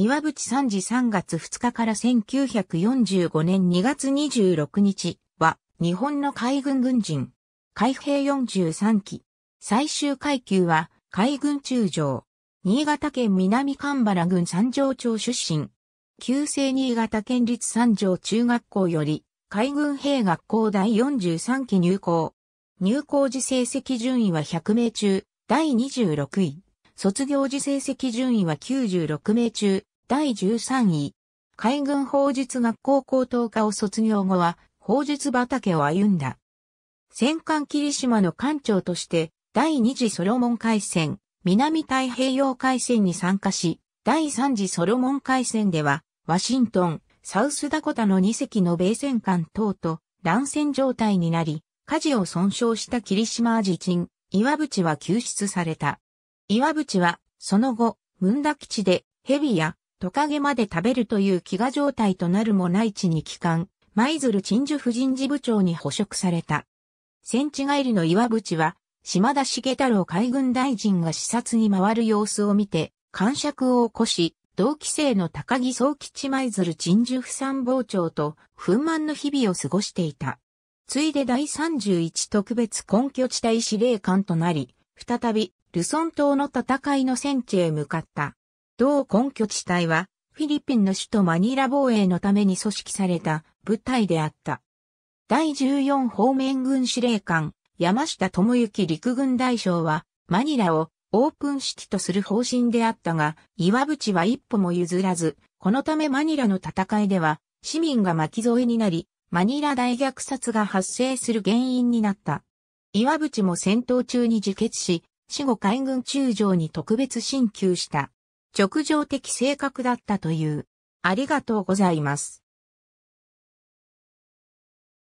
岩淵三次3月2日から1945年2月26日は、日本の海軍軍人。海兵43期。最終階級は、海軍中将。新潟県南蒲原郡三条町出身。旧制新潟県立三条中学校より、海軍兵学校第43期入校。入校時成績順位は100名中、第26位。卒業時成績順位は96名中、第13位。海軍法術学校高等科を卒業後は、法術畑を歩んだ。戦艦霧島の艦長として、第二次ソロモン海戦、南太平洋海戦に参加し、第三次ソロモン海戦では、ワシントン、サウスダコタの2隻の米戦艦等と乱戦状態になり、火事を損傷した霧島自鎮、岩淵は救出された。岩淵は、その後、ムンダ基地で、蛇やトカゲまで食べるという飢餓状態となるも内地に帰還、舞鶴鎮守婦人事部長に捕食された。戦地帰りの岩淵は、島田重太郎海軍大臣が視察に回る様子を見て、感触を起こし、同期生の高木総吉舞鶴鎮守婦参謀長と、憤満の日々を過ごしていた。ついで第31特別根拠地帯司令官となり、再びルソン島の戦いの戦地へ向かった。同根拠地帯は、フィリピンの首都マニラ防衛のために組織された部隊であった。第14方面軍司令官、山下智之陸軍大将は、マニラをオープン式とする方針であったが、岩淵は一歩も譲らず、このためマニラの戦いでは、市民が巻き添えになり、マニラ大虐殺が発生する原因になった。岩淵も戦闘中に自決し、死後海軍中将に特別進級した、直情的性格だったという。ありがとうございます。